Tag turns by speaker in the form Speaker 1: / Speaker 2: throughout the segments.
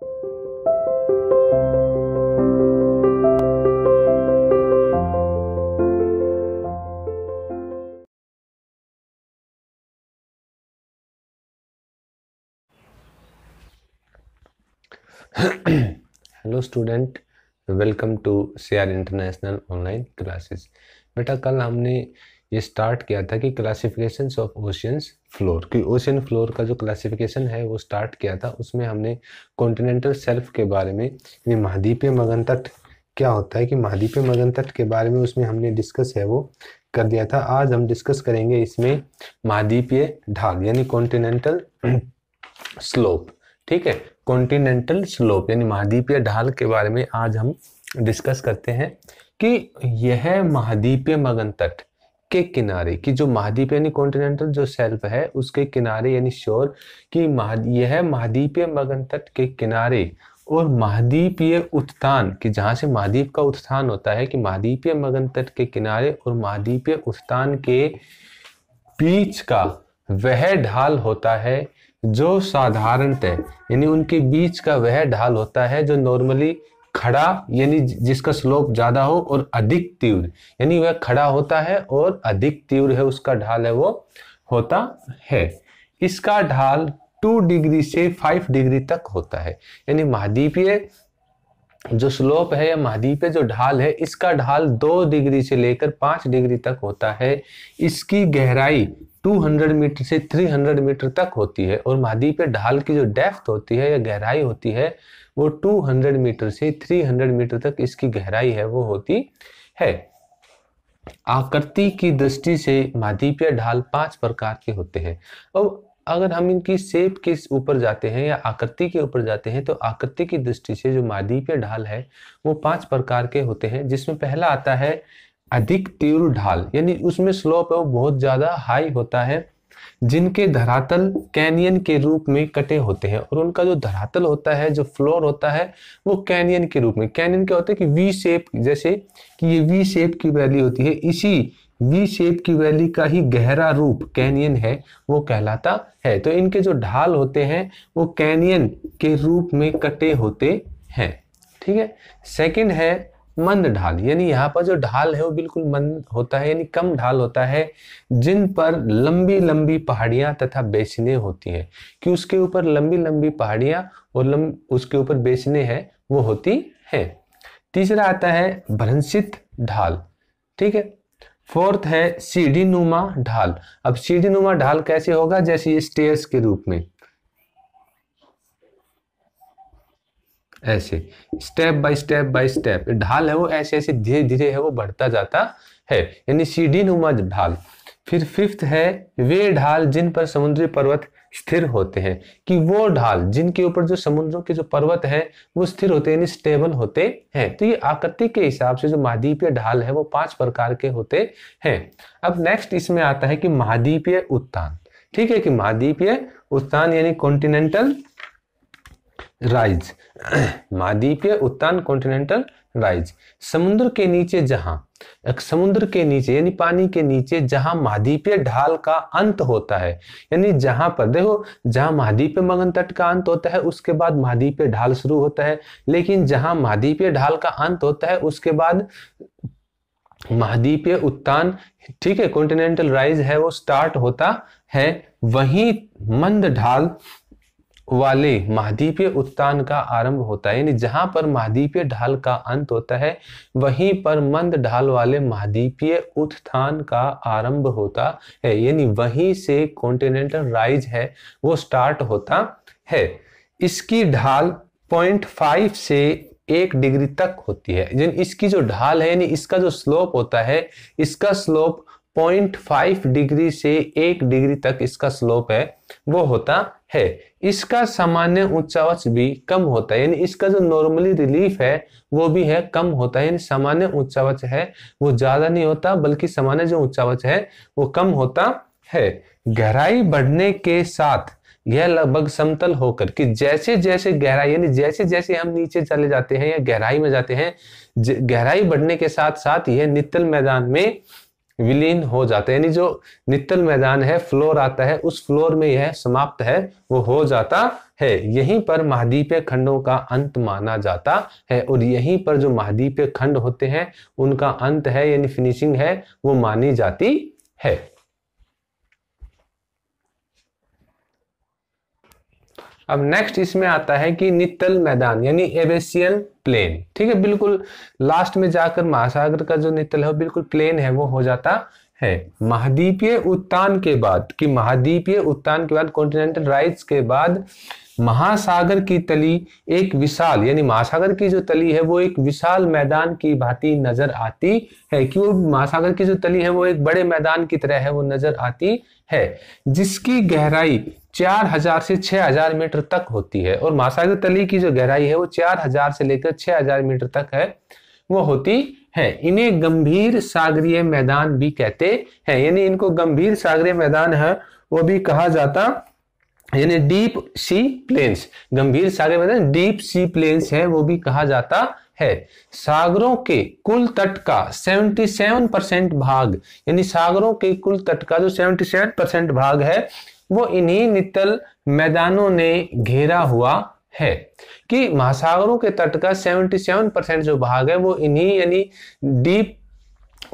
Speaker 1: hello student welcome to C R international online classes बेटा कल हमने ये स्टार्ट किया था कि क्लासिफिकेशन ऑफ ओशियंस फ्लोर कि ओशियन फ्लोर का जो क्लासिफिकेशन है वो स्टार्ट किया था उसमें हमने कॉन्टिनेंटल सेल्फ के बारे में यानी महाद्वीपीय मगन तट क्या होता है कि महाद्वीपीय मगन तट के बारे में उसमें हमने डिस्कस है वो कर दिया था आज हम डिस्कस करेंगे इसमें महाद्वीपीय ढाल यानी कॉन्टिनेंटल स्लोप ठीक है कॉन्टिनेंटल स्लोप यानी महाद्वीपीय ढाल के बारे में आज हम डिस्कस करते हैं कि यह महाद्वीपीय मगन तट के किनारे की जो महाद्वीप यानी कॉन्टिनेंटल जो सेल्फ है उसके किनारे यानी शोर की यह महाद्वीपीय मगन तट के किनारे और महाद्वीपीय उत्थान कि जहाँ से महाद्वीप का उत्थान होता है कि महाद्वीपीय मगन तट के किनारे और महाद्वीपीय उत्थान के बीच का वह ढाल होता है जो साधारणतः यानी उनके बीच का वह ढाल होता है जो नॉर्मली खड़ा यानी जिसका स्लोप ज्यादा हो और अधिक तीव्र यानी वह खड़ा होता है और अधिक तीव्र है उसका ढाल है वो होता है इसका ढाल टू डिग्री से फाइव डिग्री तक होता है यानी महाद्वीपीय जो स्लोप है या महाद्वीपीय जो ढाल है इसका ढाल दो डिग्री से लेकर पांच डिग्री तक होता है इसकी गहराई 200 मीटर से 300 मीटर तक होती है और पे ढाल की जो डेफ्थ होती है या गहराई होती है वो 200 मीटर से 300 मीटर तक इसकी गहराई है वो होती है आकृति की दृष्टि से या ढाल पांच प्रकार के होते हैं अब अगर हम इनकी सेप के ऊपर जाते हैं या आकृति के ऊपर जाते हैं तो आकृति की दृष्टि से जो या ढाल है वो पांच प्रकार के होते हैं जिसमें पहला आता है अधिक तीव्र ढाल यानी उसमें स्लोप है वो बहुत ज़्यादा हाई होता है जिनके धरातल कैनियन के रूप में कटे होते हैं और उनका जो धरातल होता है जो फ्लोर होता है वो कैनियन के रूप में कैनियन क्या होता है कि वी शेप जैसे कि ये वी शेप की वैली होती है इसी वी शेप की वैली का ही गहरा रूप कैनियन है वो कहलाता है तो इनके जो ढाल होते हैं वो कैनियन के रूप में कटे होते हैं ठीक है सेकेंड है मंद ढाल यानी यहाँ पर जो ढाल है वो बिल्कुल मंद होता है यानी कम ढाल होता है जिन पर लंबी लंबी पहाड़ियां तथा बेचने होती हैं कि उसके ऊपर लंबी लंबी पहाड़ियां और लंब उसके ऊपर बेचने हैं वो होती है तीसरा आता है भ्रंशित ढाल ठीक है फोर्थ है सीढ़ी नुमा ढाल अब सीढ़ी नुमा ढाल कैसे होगा जैसे स्टेयर्स के रूप में ऐसे step by step by step ढाल है वो ऐसे ऐसे धीरे धीरे है वो बढ़ता जाता है यानी सीढ़ी नुमा ढाल फिर फिफ्थ है वे ढाल जिन पर समुद्री पर्वत स्थिर होते हैं कि वो ढाल जिनके ऊपर जो समुद्रों के जो पर्वत है वो स्थिर होते हैं स्टेबल होते हैं तो ये आकृति के हिसाब से जो महाद्वीपीय ढाल है वो पांच प्रकार के होते हैं अब नेक्स्ट इसमें आता है कि महाद्वीपीय उत्तान ठीक है कि महाद्वीपीय उत्तान यानी कॉन्टिनेंटल राइज के उत्तान कॉन्टिनेंटल राइज समुद्र के नीचे जहां समुद्र के नीचे यानी पानी के नीचे जहां महाद्वीपीय ढाल का अंत होता है यानी जहां पर देखो जहां महाद्वीपीय मगन तट का अंत होता है उसके बाद महाद्वीपीय ढाल शुरू होता है लेकिन जहां महाद्वीपीय ढाल का अंत होता है उसके बाद महाद्वीपीय उत्तान ठीक है कॉन्टिनेंटल राइज है वो स्टार्ट होता है वही मंद ढाल वाले महाद्वीपीय उत्तान का आरंभ होता है यानी जहां पर महाद्वीपीय ढाल का अंत होता है वहीं पर मंद ढाल वाले महाद्वीपीय उत्थान का आरंभ होता है यानी वहीं से कॉन्टिनेंटल राइज है वो स्टार्ट होता है इसकी ढाल 0.5 से एक डिग्री तक होती है यानी इसकी जो ढाल है यानी इसका जो स्लोप होता है इसका स्लोप 0.5 डिग्री से एक डिग्री तक इसका स्लोप है वो होता है इसका सामान्य उच्चावच भी कम होता है यानी इसका जो नॉर्मली रिलीफ है वो भी है कम होता है यानी सामान्य उच्चावच है वो ज्यादा नहीं होता बल्कि सामान्य जो उच्चावच है वो कम होता है गहराई बढ़ने के साथ यह लगभग समतल होकर कि जैसे जैसे गहराई यानी जैसे जैसे हम नीचे चले जाते हैं या गहराई में जाते हैं गहराई बढ़ने के साथ साथ यह नितल मैदान में विलीन हो जाता है यानी जो नित्तल मैदान है फ्लोर आता है उस फ्लोर में यह समाप्त है वो हो जाता है यहीं पर महाद्वीपीय खंडों का अंत माना जाता है और यहीं पर जो महाद्वीपीय खंड होते हैं उनका अंत है यानी फिनिशिंग है वो मानी जाती है अब नेक्स्ट इसमें आता है कि नितल मैदान यानी एबेसियन प्लेन ठीक है बिल्कुल लास्ट में जाकर महासागर का जो नितल है बिल्कुल प्लेन है वो हो जाता है महाद्वीपीय उत्तान के बाद कि महाद्वीपीय उत्तान के बाद कॉन्टिनेंटल राइट्स के बाद महासागर की तली एक विशाल यानी महासागर की जो तली है वो एक विशाल मैदान की भांति नजर आती है कि वो महासागर की जो तली है वो एक बड़े मैदान की तरह है वो नजर आती है जिसकी गहराई 4000 से 6000 मीटर तक होती है और महासागर तली की जो गहराई है वो 4000 से लेकर 6000 मीटर तक है वो होती है इन्हें गंभीर सागरीय मैदान भी कहते हैं यानी इनको गंभीर सागरीय मैदान है वो भी कहा जाता यानी डीप सी प्लेन्स गंभीर सागर मतलब डीप सी प्लेन्स है वो भी कहा जाता है सागरों के कुल तट का 77 परसेंट भाग यानी सागरों के कुल तट का जो 77 परसेंट भाग है वो इन्हीं नितल मैदानों ने घेरा हुआ है कि महासागरों के तट का 77 परसेंट जो भाग है वो इन्हीं यानी डीप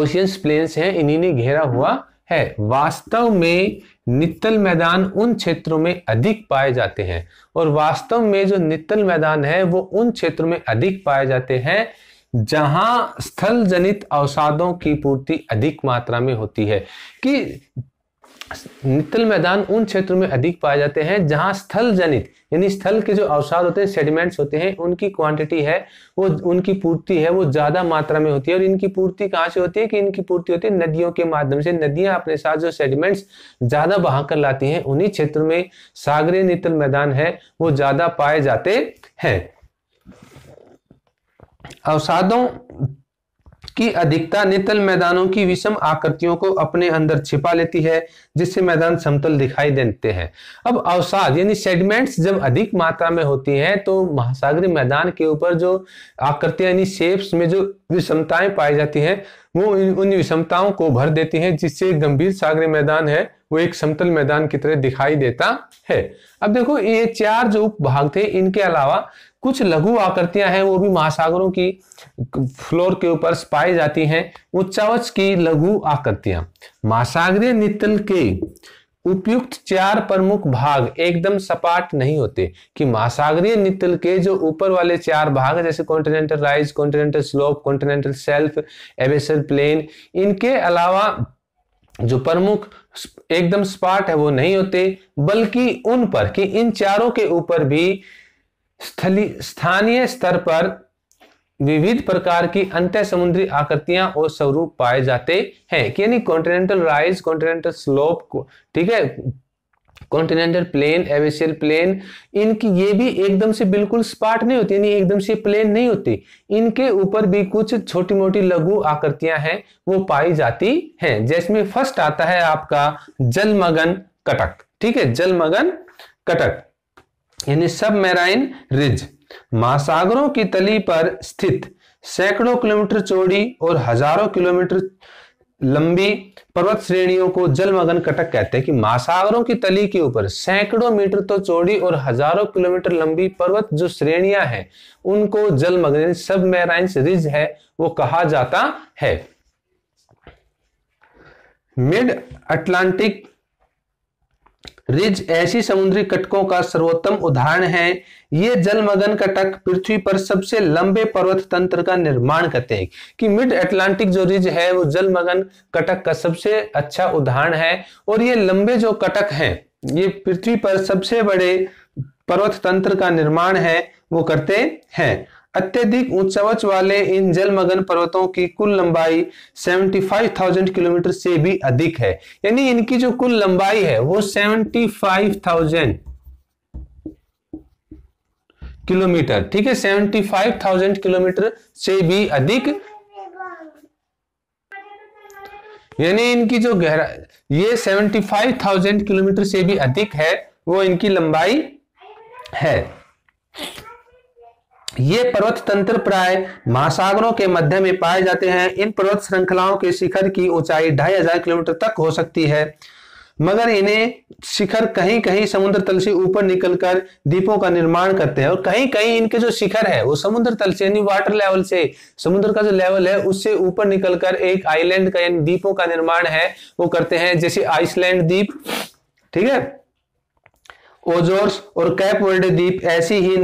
Speaker 1: ओशियंस प्लेन्स हैं इन्हीं ने घेरा हुआ है वास्तव में नित्तल मैदान उन क्षेत्रों में अधिक पाए जाते हैं और वास्तव में जो नित्तल मैदान है वो उन क्षेत्रों में अधिक पाए जाते हैं जहां स्थल जनित अवसादों की पूर्ति अधिक मात्रा में होती है कि नितल मैदान उन क्षेत्रों में अधिक पाए जाते हैं जहां स्थल जनित यानी स्थल के जो अवसाद होते हैं सेडिमेंट्स होते हैं उनकी क्वांटिटी है वो उनकी पूर्ति है वो ज्यादा मात्रा में होती है और इनकी पूर्ति कहाँ से होती है कि इनकी पूर्ति होती है नदियों के माध्यम से नदियां अपने साथ जो सेडिमेंट्स ज्यादा बहा कर लाती हैं उन्हीं क्षेत्रों में सागरी नितल मैदान है वो ज्यादा पाए जाते हैं अवसादों की अधिकता नितल मैदानों की विषम आकृतियों को अपने अंदर छिपा लेती है जिससे मैदान समतल दिखाई देते हैं अब अवसाद यानी सेगमेंट्स जब अधिक मात्रा में होती हैं तो महासागरी मैदान के ऊपर जो आकृतियां यानी शेप्स में जो विषमताएं पाई जाती हैं वो उन विषमताओं को भर देती हैं जिससे गंभीर सागरी मैदान है वो एक समतल मैदान की तरह दिखाई देता है अब देखो ये चार जो उपभाग थे इनके अलावा कुछ लघु आकृतियां हैं वो भी महासागरों की फ्लोर के ऊपर पाई जाती हैं उच्चावच की लघु आकृतियां महासागरीय नितल के उपयुक्त चार प्रमुख भाग एकदम सपाट नहीं होते कि महासागरीय नितल के जो ऊपर वाले चार भाग जैसे continental rise continental slope continental shelf abyssal plain इनके अलावा जो प्रमुख एकदम स्पाट है वो नहीं होते बल्कि उन पर कि इन चारों के ऊपर भी स्थली स्थानीय स्तर पर विविध प्रकार की अंत समुद्री आकृतियां और स्वरूप पाए जाते हैं यानी कॉन्टिनेंटल राइज कॉन्टिनेंटल स्लोप को ठीक है कॉन्टिनेंटल प्लेन एवेशियल प्लेन इनकी ये भी एकदम से बिल्कुल स्पाट नहीं होती यानी एकदम से प्लेन नहीं होती इनके ऊपर भी कुछ छोटी मोटी लघु आकृतियां हैं वो पाई जाती हैं जिसमें फर्स्ट आता है आपका जलमगन कटक ठीक है जलमगन कटक यानी सब मैराइन रिज महासागरों की तली पर स्थित सैकड़ों किलोमीटर चौड़ी और हजारों किलोमीटर लंबी पर्वत श्रेणियों को जलमग्न कटक कहते हैं कि महासागरों की तली के ऊपर सैकड़ों मीटर तो चौड़ी और हजारों किलोमीटर लंबी पर्वत जो श्रेणियां हैं उनको जलमग्न सब मैराइन रिज है वो कहा जाता है मिड अटलांटिक रिज ऐसी समुद्री कटकों का सर्वोत्तम उदाहरण है ये जलमग्न कटक पृथ्वी पर सबसे लंबे पर्वत तंत्र का निर्माण करते हैं कि मिड अटलांटिक जो रिज है वो जलमग्न कटक का सबसे अच्छा उदाहरण है और ये लंबे जो कटक हैं ये पृथ्वी पर सबसे बड़े पर्वत तंत्र का निर्माण है वो करते हैं अत्यधिक ऊंचावच वाले इन जलमग्न पर्वतों की कुल लंबाई 75,000 किलोमीटर से भी अधिक है यानी इनकी जो कुल लंबाई है वो 75,000 किलोमीटर ठीक है 75,000 किलोमीटर से भी अधिक यानी इनकी जो गहरा ये 75,000 किलोमीटर से भी अधिक है वो इनकी लंबाई है ये पर्वत तंत्र प्राय महासागरों के मध्य में पाए जाते हैं इन पर्वत श्रृंखलाओं के शिखर की ऊंचाई ढाई हजार किलोमीटर तक हो सकती है मगर इन्हें शिखर कहीं कहीं समुद्र तल से ऊपर निकलकर द्वीपों का निर्माण करते हैं और कहीं कहीं इनके जो शिखर है वो समुद्र तल से यानी वाटर लेवल से समुद्र का जो लेवल है उससे ऊपर निकलकर एक आइलैंड का यानी द्वीपों का निर्माण है वो करते हैं जैसे आइसलैंड द्वीप ठीक है ओजोर्स और कैप वर्ल्ड द्वीप ऐसी ही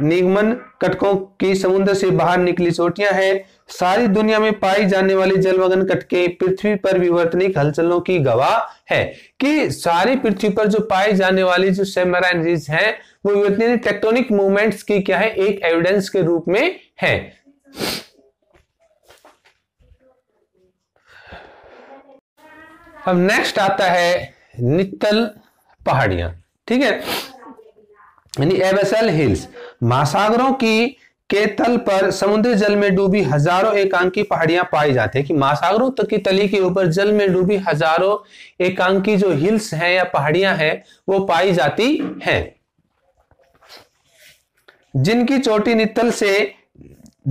Speaker 1: निगमन कटकों की समुद्र से बाहर निकली चोटियां हैं सारी दुनिया में पाई जाने वाली जलमग्न कटके पृथ्वी पर विवर्तनिक हलचलों की गवाह है कि सारी पृथ्वी पर जो पाई जाने वाली जो सेमराइन रिज है वो विवर्तनिक टेक्टोनिक मूवमेंट्स की क्या है एक एविडेंस के रूप में है अब नेक्स्ट आता है नित्तल पहाड़ियां ठीक है यानी एवेसल हिल्स महासागरों की के तल पर समुद्री जल में डूबी हजारों एकांकी पहाड़ियां पाई जाती है कि महासागरों तक की तली के ऊपर जल में डूबी हजारों एकांकी जो हिल्स हैं या पहाड़ियां हैं वो पाई जाती हैं जिनकी चोटी नितल से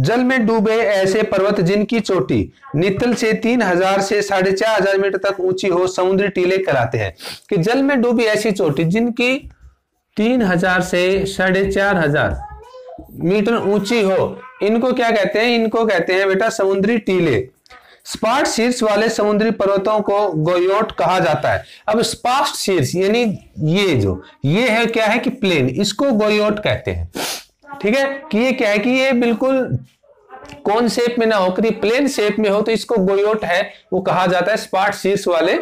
Speaker 1: जल में डूबे ऐसे पर्वत जिनकी चोटी नितल से तीन हजार से साढ़े चार हजार मीटर तक ऊंची हो समुद्री टीले कराते हैं कि जल में डूबी ऐसी चोटी जिनकी तीन हजार से साढ़े चार हजार मीटर ऊंची हो इनको क्या कहते हैं इनको कहते हैं बेटा समुद्री टीले स्पाट शीर्ष वाले समुद्री पर्वतों को गोयोट कहा जाता है अब स्पाट शीर्ष यानी ये जो ये है क्या है कि प्लेन इसको गोयोट कहते हैं ठीक है कि ये क्या है कि ये बिल्कुल कौन शेप में ना हो कभी प्लेन शेप में हो तो इसको गोयोट है वो कहा जाता है स्पाट शीर्ष वाले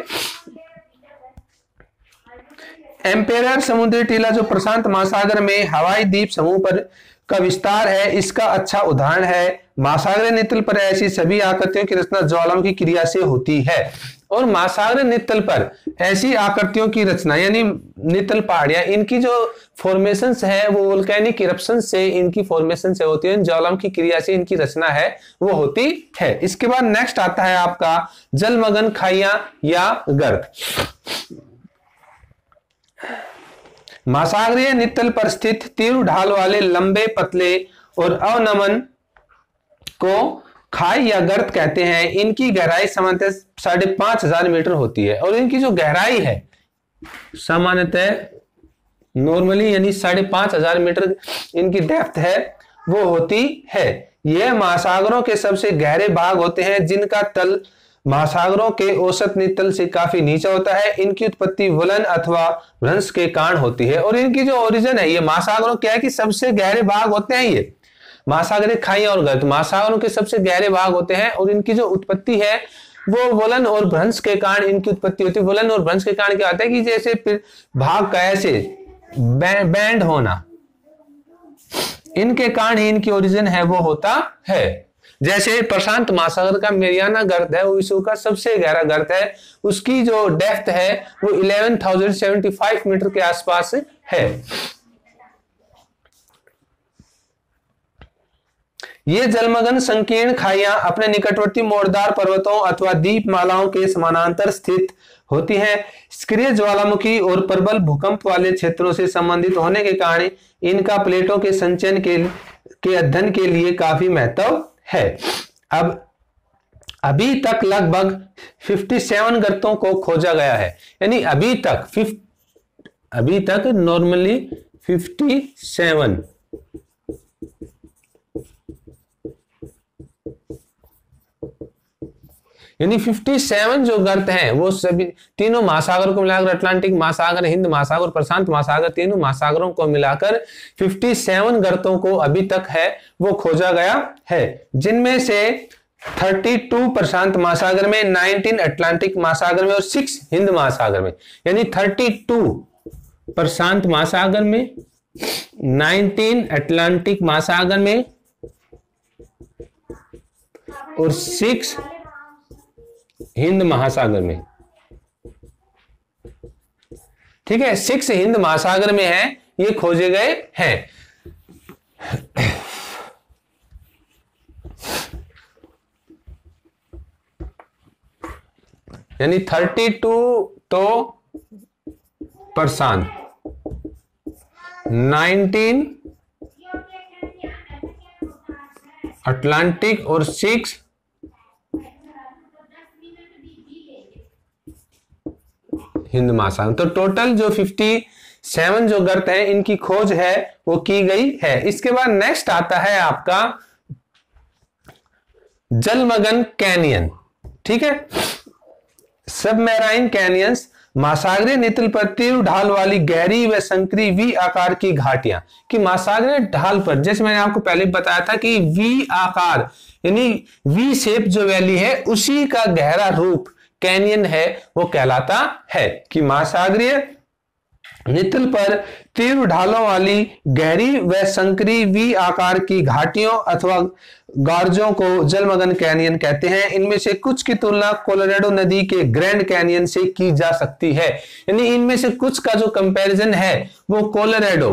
Speaker 1: एम्पेर समुद्री टीला जो प्रशांत महासागर में हवाई द्वीप समूह पर का विस्तार है इसका अच्छा उदाहरण है महासागर नितल पर ऐसी सभी आकृतियों की रचना ज्वालामुखी क्रिया से होती है और महासागर नितल पर ऐसी आकृतियों की रचना यानी नितल पहाड़ियां इनकी जो फॉर्मेशन है वो वोल्केनिक इरप्शन से इनकी फॉर्मेशन से होती है ज्वालामुखी क्रिया से इनकी रचना है वो होती है इसके बाद नेक्स्ट आता है आपका जलमगन खाइया या गर्द महासागरीय नितल पर स्थित तीव्र ढाल वाले लंबे पतले और अवनमन को खाई या गर्त कहते हैं इनकी गहराई सामान्यतः साढ़े पांच हजार मीटर होती है और इनकी जो गहराई है सामान्यतः नॉर्मली यानी साढ़े पांच हजार मीटर इनकी डेप्थ है वो होती है यह महासागरों के सबसे गहरे भाग होते हैं जिनका तल महासागरों के औसत नितल से काफी नीचा होता है इनकी उत्पत्ति वलन अथवा भ्रंश के कारण होती है और इनकी जो ओरिजिन है ये महासागरों क्या है कि सबसे गहरे भाग होते हैं ये महासागरीय खाई और गर्त महासागरों के सबसे गहरे भाग होते हैं और इनकी जो उत्पत्ति है वो वलन और भ्रंश के कारण इनकी उत्पत्ति होती है वलन और भ्रंश के कारण क्या होता है कि जैसे भाग का ऐसे बैंड होना इनके कारण ही इनकी ओरिजिन है वो होता है जैसे प्रशांत महासागर का मेरियाना गर्द है वो विश्व का सबसे गहरा गर्द है उसकी जो डेप्थ है वो 11,075 मीटर के आसपास है ये जलमग्न संकीर्ण खाइया अपने निकटवर्ती मोड़दार पर्वतों अथवा दीप मालाओं के समानांतर स्थित होती हैं सक्रिय ज्वालामुखी और प्रबल भूकंप वाले क्षेत्रों से संबंधित होने के कारण इनका प्लेटों के संचयन के के अध्ययन के लिए काफी महत्व है अब अभी तक लगभग 57 गर्तों को खोजा गया है यानी अभी तक फिफ्ट अभी तक नॉर्मली 57 यानी 57 जो गर्त हैं वो सभी तीनों महासागर को मिलाकर अटलांटिक महासागर हिंद महासागर प्रशांत महासागर तीनों महासागरों को मिलाकर 57 गर्तों को अभी तक है वो खोजा गया है जिनमें से 32 प्रशांत महासागर में 19 अटलांटिक महासागर में और 6 हिंद महासागर में यानी 32 प्रशांत महासागर में 19 अटलांटिक महासागर में और सिक्स हिंद महासागर में ठीक है सिक्स हिंद महासागर में है ये खोजे गए हैं यानी थर्टी टू तो परसान नाइनटीन अटलांटिक और सिक्स हिंद महासागर तो टोटल जो फिफ्टी सेवन जो गर्त हैं इनकी खोज है वो की गई है इसके बाद नेक्स्ट आता है आपका जलमगन कैनियन ठीक है मैराइन कैनियंस महासागरी नितल पर तीव्र ढाल वाली गहरी व संकरी वी आकार की घाटियां कि महासागरी ढाल पर जैसे मैंने आपको पहले बताया था कि वी आकार यानी वी शेप जो वैली है उसी का गहरा रूप कैनियन है वो कहलाता है कि महासागरीय नितल पर तीव्र ढालों वाली गहरी व संकरी वी आकार की घाटियों अथवा गार्जों को जलमगन कैनियन कहते हैं इनमें से कुछ की तुलना कोलोराडो नदी के ग्रैंड कैनियन से की जा सकती है यानी इनमें से कुछ का जो कंपैरिजन है वो कोलोराडो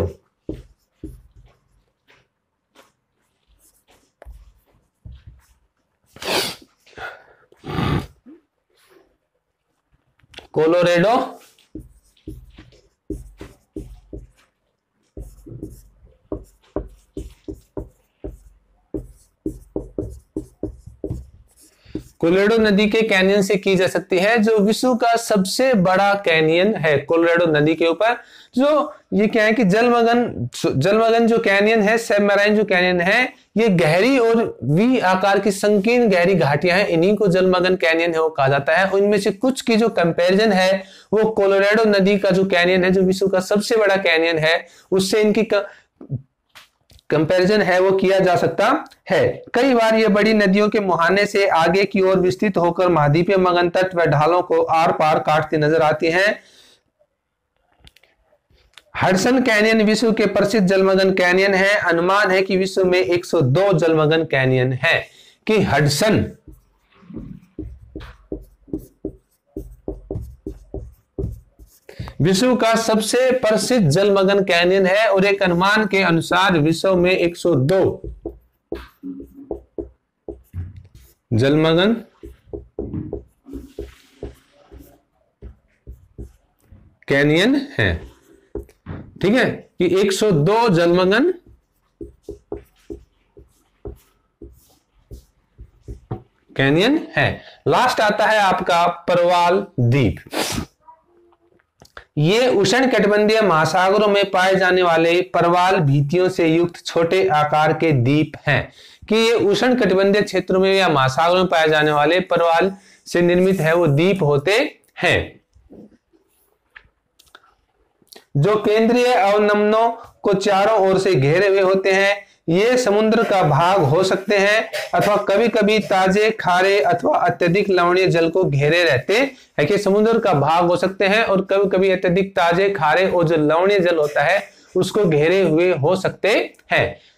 Speaker 1: Colorado कोलोरेडो नदी के कैनियन से की जा सकती है जो विश्व का सबसे बड़ा कैनियन है कोलोराडो नदी के ऊपर जो ये क्या है कि जलमगन जलमगन जो कैनियन है सबमराइन जो कैनियन है ये गहरी और वी आकार की संकीर्ण गहरी घाटियां हैं इन्हीं को जलमगन कैनियन है वो कहा जाता है उनमें से कुछ की जो कंपेरिजन है वो कोलोरेडो नदी का जो कैनियन है जो विश्व का सबसे बड़ा कैनियन है उससे इनकी कंपैरिजन है वो किया जा सकता है कई बार ये बड़ी नदियों के मुहाने से आगे की ओर विस्तृत होकर महाद्वीपीय मगन तट व ढालों को आर पार काटती नजर आती हैं हडसन कैनियन विश्व के प्रसिद्ध जलमग्न कैनियन है अनुमान है कि विश्व में 102 जलमग्न कैनियन है कि हडसन विश्व का सबसे प्रसिद्ध जलमग्न कैनियन है और एक अनुमान के अनुसार विश्व में 102 जलमग्न कैनियन है ठीक है कि 102 जलमग्न कैनियन है लास्ट आता है आपका परवाल द्वीप ये उष्ण कटिबंधीय महासागरों में पाए जाने वाले परवाल भीतियों से युक्त छोटे आकार के द्वीप हैं कि ये उष्ण कटिबंधीय क्षेत्रों में या महासागरों में पाए जाने वाले परवाल से निर्मित है वो द्वीप होते हैं जो केंद्रीय अवनमनों को चारों ओर से घेरे हुए होते हैं ये समुद्र का भाग हो सकते हैं अथवा कभी कभी ताजे खारे अथवा अत्यधिक लवणीय जल को घेरे रहते है कि समुद्र का भाग हो सकते हैं और कभी कभी अत्यधिक ताजे खारे और जो लवणीय जल होता है उसको घेरे हुए हो सकते हैं